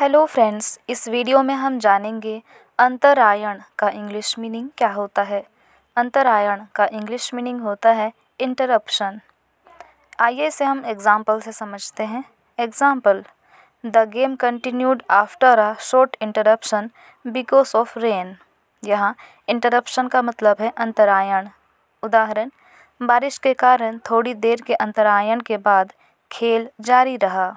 hello friends इस video में हम जानेंगे अंतरायण का इंग्लिश मीनिंग क्या होता है अंतरायण का इंग्लिश मीनिंग होता है इंटरप्शन आइए इसे हम एग्जाम्पल से समझते हैं example the game continued after a short interruption because of rain यहाँ इंटरप्शन का मतलब है अंतरायण उदाहरण बारिश के कारण थोड़ी देर के अंतरायण के बाद खेल जारी रहा